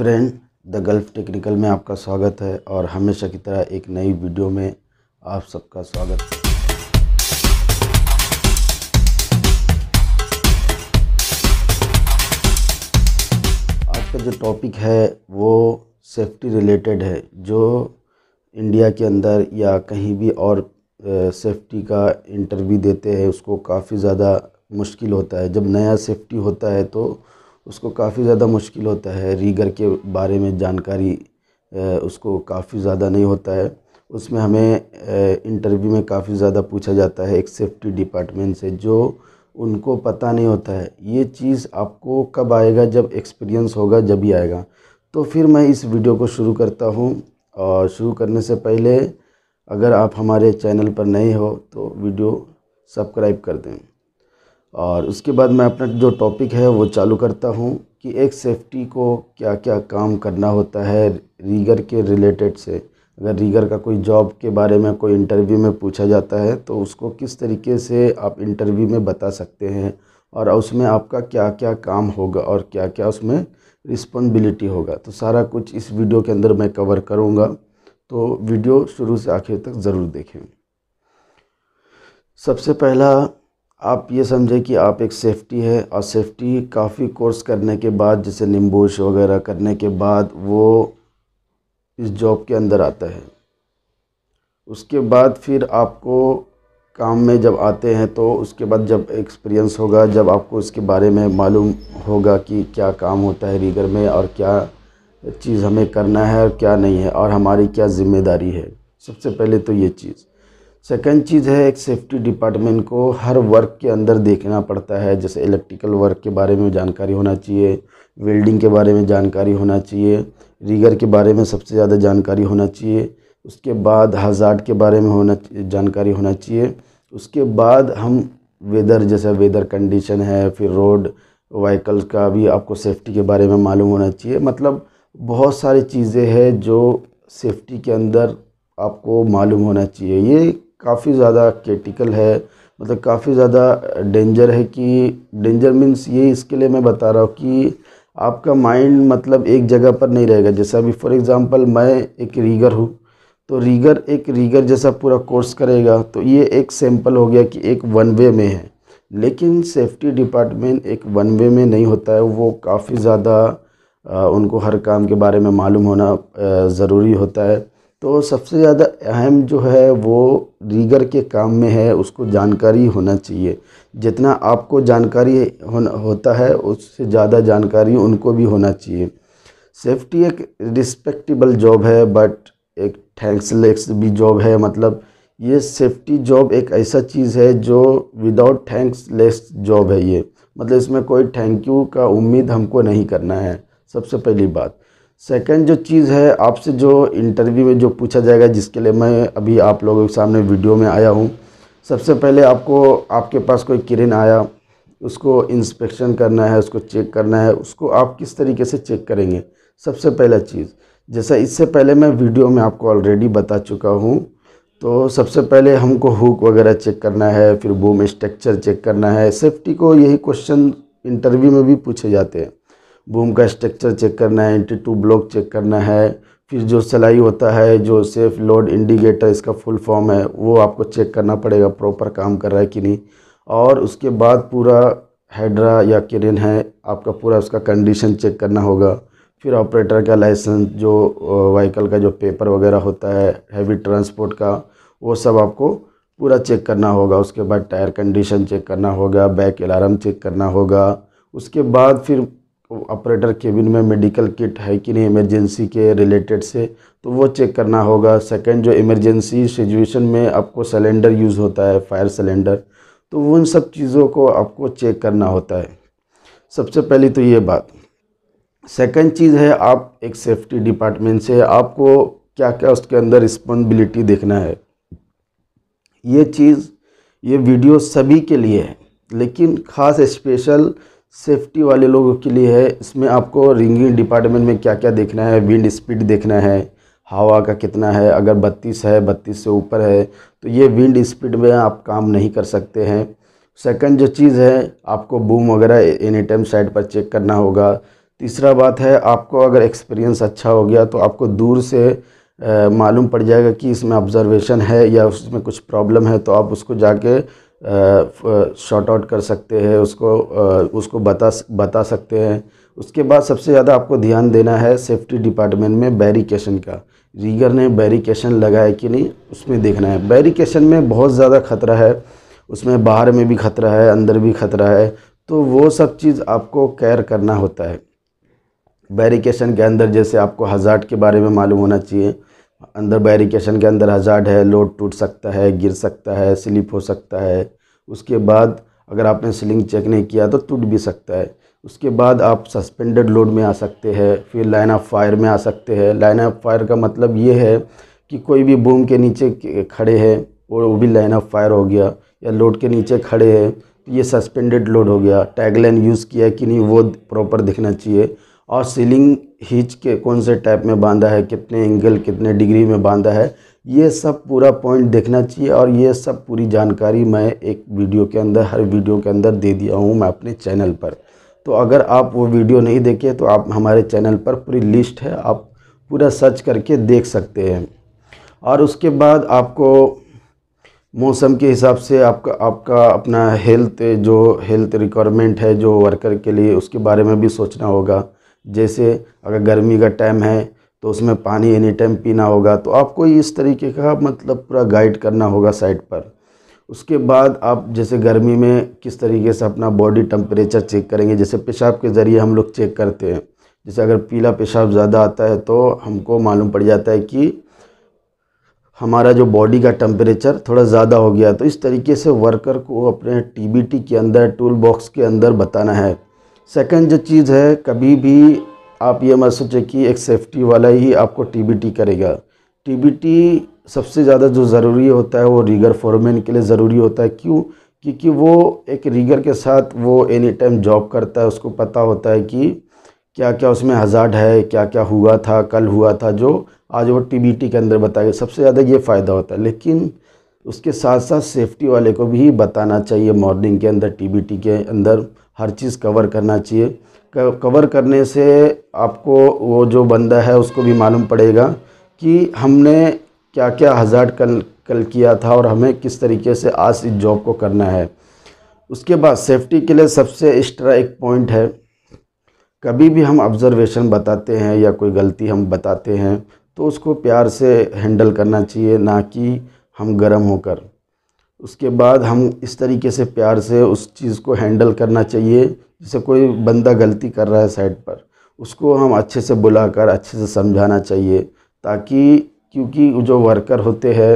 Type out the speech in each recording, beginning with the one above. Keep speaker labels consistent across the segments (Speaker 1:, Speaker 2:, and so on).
Speaker 1: friend the gulf technical में आपका स्वागत है और हमेशा की तरह एक नई वीडियो में आप सबका स्वागत है आज का जो टॉपिक है वो सेफ्टी रिलेटेड है जो इंडिया के अंदर या कहीं भी और सेफ्टी का इंटरव्यू देते हैं उसको काफ़ी ज़्यादा मुश्किल होता है जब नया सेफ्टी होता है तो उसको काफ़ी ज़्यादा मुश्किल होता है रीगर के बारे में जानकारी उसको काफ़ी ज़्यादा नहीं होता है उसमें हमें इंटरव्यू में काफ़ी ज़्यादा पूछा जाता है एक सेफ्टी डिपार्टमेंट से जो उनको पता नहीं होता है ये चीज़ आपको कब आएगा जब एक्सपीरियंस होगा जब ही आएगा तो फिर मैं इस वीडियो को शुरू करता हूँ और शुरू करने से पहले अगर आप हमारे चैनल पर नए हो तो वीडियो सब्सक्राइब कर दें और उसके बाद मैं अपना जो टॉपिक है वो चालू करता हूँ कि एक सेफ्टी को क्या क्या काम करना होता है रीगर के रिलेटेड से अगर रीगर का कोई जॉब के बारे में कोई इंटरव्यू में पूछा जाता है तो उसको किस तरीके से आप इंटरव्यू में बता सकते हैं और उसमें आपका क्या क्या काम होगा और क्या क्या उसमें रिस्पॉन्सिबिलिटी होगा तो सारा कुछ इस वीडियो के अंदर मैं कवर करूँगा तो वीडियो शुरू से आखिर तक ज़रूर देखें सबसे पहला आप ये समझें कि आप एक सेफ़्टी है और सेफ़्टी काफ़ी कोर्स करने के बाद जैसे निम्बोश वगैरह करने के बाद वो इस जॉब के अंदर आता है उसके बाद फिर आपको काम में जब आते हैं तो उसके बाद जब एक्सपीरियंस होगा जब आपको इसके बारे में मालूम होगा कि क्या काम होता है रीगर में और क्या चीज़ हमें करना है और क्या नहीं है और हमारी क्या ज़िम्मेदारी है सबसे पहले तो ये चीज़ सेकंड चीज़ है एक सेफ्टी डिपार्टमेंट को हर वर्क के अंदर देखना पड़ता है जैसे इलेक्ट्रिकल वर्क के बारे में जानकारी होना चाहिए वेल्डिंग के बारे में जानकारी होना चाहिए रीगर के बारे में सबसे ज़्यादा जानकारी होना चाहिए उसके बाद हजार्ड के बारे में होना जानकारी होना चाहिए उसके बाद हम वेदर जैसा वेदर कंडीशन है फिर रोड वहीकल का भी आपको सेफ्टी के बारे में मालूम होना चाहिए मतलब बहुत सारी चीज़ें हैं जो सेफ्टी के अंदर आपको मालूम होना चाहिए ये काफ़ी ज़्यादा क्रिटिकल है मतलब काफ़ी ज़्यादा डेंजर है कि डेंजर मीन्स ये इसके लिए मैं बता रहा हूँ कि आपका माइंड मतलब एक जगह पर नहीं रहेगा जैसे अभी फॉर एग्ज़ाम्पल मैं एक रीगर हूँ तो रीगर एक रीगर जैसा पूरा कोर्स करेगा तो ये एक सैम्पल हो गया कि एक वन वे में है लेकिन सेफ्टी डिपार्टमेंट एक वन वे में नहीं होता है वो काफ़ी ज़्यादा उनको हर काम के बारे में मालूम होना ज़रूरी होता है तो सबसे ज़्यादा अहम जो है वो रीगर के काम में है उसको जानकारी होना चाहिए जितना आपको जानकारी होना होता है उससे ज़्यादा जानकारी उनको भी होना चाहिए सेफ्टी एक रिस्पेक्टेबल जॉब है बट एक थैंक्सलेस भी जॉब है मतलब ये सेफ्टी जॉब एक ऐसा चीज़ है जो विदाउट थैंक्स लेस जॉब है ये मतलब इसमें कोई थैंक यू का उम्मीद हमको नहीं करना है सबसे पहली बात सेकंड जो चीज़ है आपसे जो इंटरव्यू में जो पूछा जाएगा जिसके लिए मैं अभी आप लोगों के सामने वीडियो में आया हूँ सबसे पहले आपको आपके पास कोई किरण आया उसको इंस्पेक्शन करना है उसको चेक करना है उसको आप किस तरीके से चेक करेंगे सबसे पहला चीज़ जैसा इससे पहले मैं वीडियो में आपको ऑलरेडी बता चुका हूँ तो सबसे पहले हमको हुक वगैरह चेक करना है फिर बूम स्ट्रक्चर चेक करना है सेफ्टी को यही क्वेश्चन इंटरव्यू में भी पूछे जाते हैं बूम का स्ट्रक्चर चेक करना है एंटी टू ब्लॉक चेक करना है फिर जो सिलाई होता है जो सेफ लोड इंडिकेटर इसका फुल फॉर्म है वो आपको चेक करना पड़ेगा प्रॉपर काम कर रहा है कि नहीं और उसके बाद पूरा हेड्रा या किरिन है आपका पूरा उसका कंडीशन चेक करना होगा फिर ऑपरेटर का लाइसेंस जो व्हीकल का जो पेपर वगैरह होता है हैवी ट्रांसपोर्ट का वो सब आपको पूरा चेक करना होगा उसके बाद टायर कंडीशन चेक करना होगा बैक अलार्म चेक करना होगा उसके बाद फिर ऑपरेटर केबिन में मेडिकल किट है कि नहीं इमरजेंसी के रिलेटेड से तो वो चेक करना होगा सेकंड जो इमरजेंसी सिचुएशन में आपको सिलेंडर यूज़ होता है फायर सिलेंडर तो उन सब चीज़ों को आपको चेक करना होता है सबसे पहली तो ये बात सेकंड चीज़ है आप एक सेफ्टी डिपार्टमेंट से आपको क्या क्या उसके अंदर रिस्पॉन्सिबिलिटी देखना है ये चीज़ ये वीडियो सभी के लिए है लेकिन ख़ास स्पेशल सेफ्टी वाले लोगों के लिए है इसमें आपको रिंगिंग डिपार्टमेंट में क्या क्या देखना है विंड स्पीड देखना है हवा का कितना है अगर बत्तीस है बत्तीस से ऊपर है तो ये विंड स्पीड में आप काम नहीं कर सकते हैं सेकंड जो चीज़ है आपको बूम वगैरह एनी टाइम साइड पर चेक करना होगा तीसरा बात है आपको अगर एक्सपीरियंस अच्छा हो गया तो आपको दूर से मालूम पड़ जाएगा कि इसमें ऑब्जर्वेशन है या उसमें कुछ प्रॉब्लम है तो आप उसको जाके शॉर्ट आउट कर सकते हैं उसको उसको बता बता सकते हैं उसके बाद सबसे ज़्यादा आपको ध्यान देना है सेफ्टी डिपार्टमेंट में बैरिकेशन का रीगर ने बैरिकेशन लगाया कि नहीं उसमें देखना है बैरिकेशन में बहुत ज़्यादा खतरा है उसमें बाहर में भी खतरा है अंदर भी खतरा है तो वो सब चीज़ आपको केयर करना होता है बैरिकेशन के अंदर जैसे आपको हज़ार के बारे में मालूम होना चाहिए अंदर बैरिकेशन के अंदर हजार्ड है लोड टूट सकता है गिर सकता है स्लिप हो सकता है उसके बाद अगर आपने सीलिंग चेक नहीं किया तो टूट भी सकता है उसके बाद आप सस्पेंडेड लोड में आ सकते हैं फिर लाइन ऑफ फायर में आ सकते हैं लाइन ऑफ फायर का मतलब ये है कि कोई भी बूम के नीचे खड़े हैं और वो भी लाइन ऑफ फायर हो गया या लोड के नीचे खड़े हैं तो ये सस्पेंडेड लोड हो गया टैगलाइन यूज़ किया कि नहीं वो प्रॉपर दिखना चाहिए और सीलिंग हिच के कौन से टाइप में बांधा है कितने एंगल कितने डिग्री में बांधा है ये सब पूरा पॉइंट देखना चाहिए और ये सब पूरी जानकारी मैं एक वीडियो के अंदर हर वीडियो के अंदर दे दिया हूँ मैं अपने चैनल पर तो अगर आप वो वीडियो नहीं देखे तो आप हमारे चैनल पर पूरी लिस्ट है आप पूरा सर्च करके देख सकते हैं और उसके बाद आपको मौसम के हिसाब से आपका आपका अपना हेल्थ जो हेल्थ रिक्वायरमेंट है जो वर्कर के लिए उसके बारे में भी सोचना होगा जैसे अगर गर्मी का टाइम है तो उसमें पानी एनी टाइम पीना होगा तो आपको इस तरीके का मतलब पूरा गाइड करना होगा साइट पर उसके बाद आप जैसे गर्मी में किस तरीके से अपना बॉडी टम्परेचर चेक करेंगे जैसे पेशाब के ज़रिए हम लोग चेक करते हैं जैसे अगर पीला पेशाब ज़्यादा आता है तो हमको मालूम पड़ जाता है कि हमारा जो बॉडी का टम्परेचर थोड़ा ज़्यादा हो गया तो इस तरीके से वर्कर को अपने टीबीटी के अंदर टूल बॉक्स के अंदर बताना है सेकंड जो चीज़ है कभी भी आप ये मत सोचें कि एक सेफ्टी वाला ही आपको टीबीटी करेगा टीबीटी सबसे ज़्यादा जो ज़रूरी होता है वो रीगर फॉरमैन के लिए ज़रूरी होता है क्यों क्योंकि वो एक रीगर के साथ वो एनी टाइम जॉब करता है उसको पता होता है कि क्या क्या उसमें हज़ार है क्या क्या हुआ था कल हुआ था जो आज वो टी के अंदर बताएगा सबसे ज़्यादा ये फ़ायदा होता है लेकिन उसके साथ साथ सेफ्टी वाले को भी बताना चाहिए मॉर्निंग के अंदर टीबीटी के अंदर हर चीज़ कवर करना चाहिए कवर करने से आपको वो जो बंदा है उसको भी मालूम पड़ेगा कि हमने क्या क्या हज़ार कल कल किया था और हमें किस तरीके से आज इस जॉब को करना है उसके बाद सेफ्टी के लिए सबसे एक्स्ट्रा एक पॉइंट है कभी भी हम ऑब्ज़र्वेशन बताते हैं या कोई गलती हम बताते हैं तो उसको प्यार से हैंडल करना चाहिए ना कि हम गर्म होकर उसके बाद हम इस तरीके से प्यार से उस चीज़ को हैंडल करना चाहिए जैसे कोई बंदा गलती कर रहा है साइड पर उसको हम अच्छे से बुलाकर अच्छे से समझाना चाहिए ताकि क्योंकि जो वर्कर होते हैं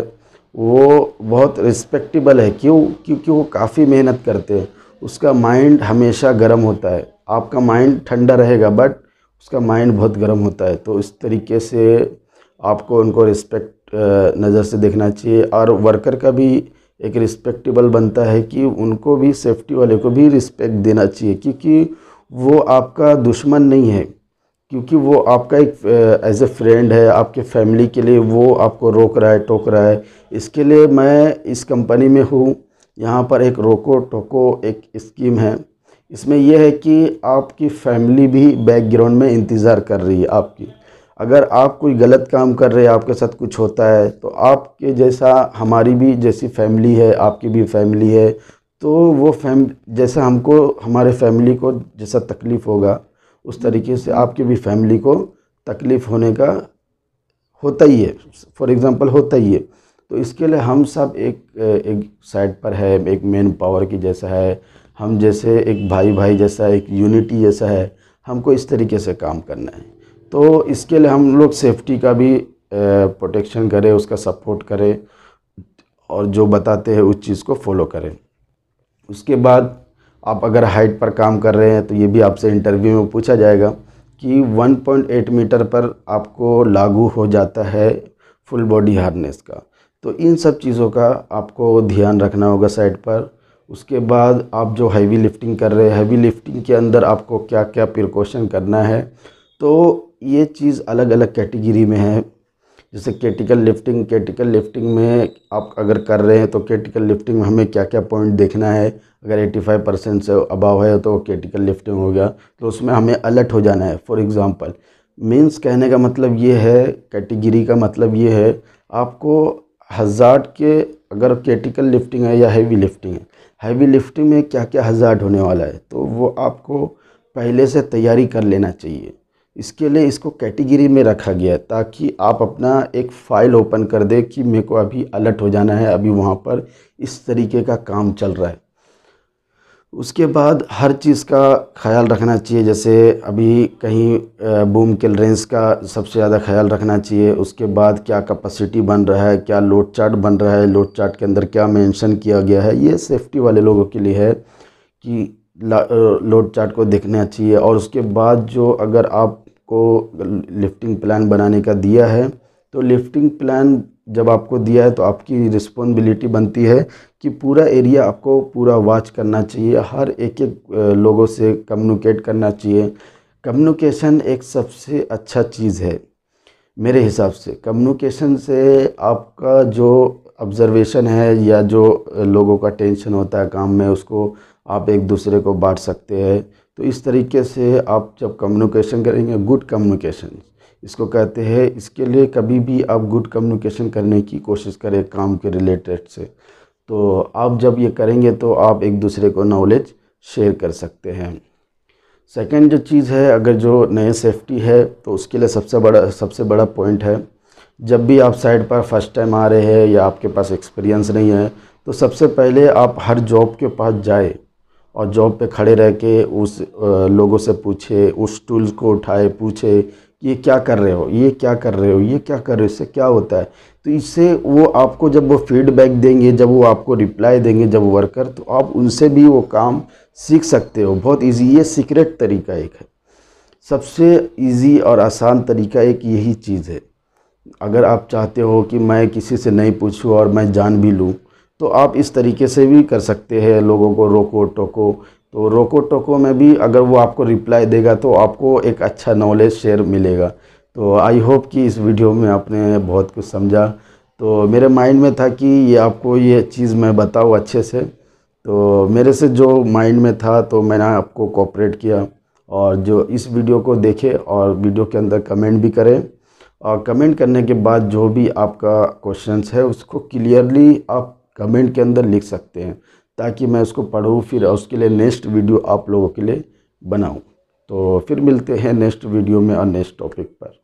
Speaker 1: वो बहुत रिस्पेक्टेबल है क्यों क्योंकि वो काफ़ी मेहनत करते हैं उसका माइंड हमेशा गर्म होता है आपका माइंड ठंडा रहेगा बट उसका माइंड बहुत गर्म होता है तो इस तरीके से आपको उनको रिस्पेक्ट नज़र से देखना चाहिए और वर्कर का भी एक रिस्पेक्टेबल बनता है कि उनको भी सेफ्टी वाले को भी रिस्पेक्ट देना चाहिए क्योंकि वो आपका दुश्मन नहीं है क्योंकि वो आपका एक एज ए फ्रेंड है आपके फैमिली के लिए वो आपको रोक रहा है टोक रहा है इसके लिए मैं इस कंपनी में हूँ यहाँ पर एक रोको टोको एक स्कीम है इसमें यह है कि आपकी फैमिली भी बैकग्राउंड में इंतज़ार कर रही है आपकी अगर आप कोई गलत काम कर रहे हैं आपके साथ कुछ होता है तो आपके जैसा हमारी भी जैसी फैमिली है आपकी भी फैमिली है तो वो फैम जैसा हमको हमारे फैमिली को जैसा तकलीफ़ होगा उस तरीके से आपकी भी फैमिली को तकलीफ़ होने का होता ही है फॉर एग्ज़ाम्पल होता ही है तो इसके लिए हम सब एक एक साइड पर है एक मेन पावर की जैसा है हम जैसे एक भाई भाई जैसा एक यूनिटी जैसा है हमको इस तरीके से काम करना है तो इसके लिए हम लोग सेफ्टी का भी प्रोटेक्शन करें उसका सपोर्ट करें और जो बताते हैं उस चीज़ को फॉलो करें उसके बाद आप अगर हाइट पर काम कर रहे हैं तो ये भी आपसे इंटरव्यू में पूछा जाएगा कि 1.8 मीटर पर आपको लागू हो जाता है फुल बॉडी हार्नेस का तो इन सब चीज़ों का आपको ध्यान रखना होगा साइड पर उसके बाद आप जो हैवी लिफ्टिंग कर रहे हैं हैवी लिफ्टिंग के अंदर आपको क्या क्या प्रिकॉशन करना है तो ये चीज़ अलग अलग कैटेगरी में है जैसे केटिकल लिफ्टिंग केटिकल लिफ्टिंग में आप अगर कर रहे हैं तो केटिकल लिफ्टिंग में हमें क्या क्या पॉइंट देखना है अगर 85 परसेंट से अबाव है तो केटिकल लिफ्टिंग हो गया तो उसमें हमें अलर्ट हो जाना है फॉर एग्ज़ाम्पल मीन्स कहने का मतलब ये है कैटेगरी का मतलब ये है आपको हज़ार के अगर केटिकल लिफ्टिंग है या हैवी लिफ्टिंग है हैवी लिफ्टिंग में क्या क्या हज़ार होने वाला है तो वो आपको पहले से तैयारी कर लेना चाहिए इसके लिए इसको कैटेगरी में रखा गया है ताकि आप अपना एक फ़ाइल ओपन कर दे कि मेरे को अभी अलर्ट हो जाना है अभी वहाँ पर इस तरीके का काम चल रहा है उसके बाद हर चीज़ का ख्याल रखना चाहिए जैसे अभी कहीं बूम किलरेंस का सबसे ज़्यादा ख्याल रखना चाहिए उसके बाद क्या कैपेसिटी बन रहा है क्या लोड चार्ट बन रहा है लोड चार्ट के अंदर क्या मेंशन किया गया है ये सेफ्टी वाले लोगों के लिए है कि लोड चार्ट को देखना चाहिए और उसके बाद जो अगर आप आपको लिफ्टिंग प्लान बनाने का दिया है तो लिफ्टिंग प्लान जब आपको दिया है तो आपकी रिस्पॉन्सिबिलिटी बनती है कि पूरा एरिया आपको पूरा वॉच करना चाहिए हर एक एक लोगों से कम्युनिकेट करना चाहिए कम्युनिकेशन एक सबसे अच्छा चीज़ है मेरे हिसाब से कम्युनिकेशन से आपका जो ऑब्ज़र्वेशन है या जो लोगों का टेंशन होता है काम में उसको आप एक दूसरे को बांट सकते हैं तो इस तरीके से आप जब कम्युनिकेशन करेंगे गुड कम्युनिकेशन इसको कहते हैं इसके लिए कभी भी आप गुड कम्युनिकेशन करने की कोशिश करें काम के रिलेटेड से तो आप जब ये करेंगे तो आप एक दूसरे को नॉलेज शेयर कर सकते हैं सेकंड जो चीज़ है अगर जो नए सेफ्टी है तो उसके लिए सबसे बड़ा सबसे बड़ा पॉइंट है जब भी आप साइड पर फर्स्ट टाइम आ रहे हैं या आपके पास एक्सपीरियंस नहीं है तो सबसे पहले आप हर जॉब के पास जाए और जॉब पे खड़े रह के उस लोगों से पूछे उस टूल्स को उठाए पूछे कि ये क्या कर रहे हो ये क्या कर रहे हो ये क्या कर रहे हो इससे क्या होता है तो इससे वो आपको जब वो फीडबैक देंगे जब वो आपको रिप्लाई देंगे जब वर्कर तो आप उनसे भी वो काम सीख सकते हो बहुत ईजी ये सीक्रेट तरीका एक है सबसे ईजी और आसान तरीका एक यही चीज़ है अगर आप चाहते हो कि मैं किसी से नहीं पूछूँ और मैं जान भी लूँ तो आप इस तरीके से भी कर सकते हैं लोगों को रोको टोको तो रोको टोको में भी अगर वो आपको रिप्लाई देगा तो आपको एक अच्छा नॉलेज शेयर मिलेगा तो आई होप कि इस वीडियो में आपने बहुत कुछ समझा तो मेरे माइंड में था कि ये आपको ये चीज़ मैं बताऊँ अच्छे से तो मेरे से जो माइंड में था तो मैंने आपको कॉपरेट किया और जो इस वीडियो को देखे और वीडियो के अंदर कमेंट भी करें और कमेंट करने के बाद जो भी आपका क्वेश्चंस है उसको क्लियरली आप कमेंट के अंदर लिख सकते हैं ताकि मैं उसको पढ़ूँ फिर उसके लिए नेक्स्ट वीडियो आप लोगों के लिए बनाऊँ तो फिर मिलते हैं नेक्स्ट वीडियो में और नेक्स्ट टॉपिक पर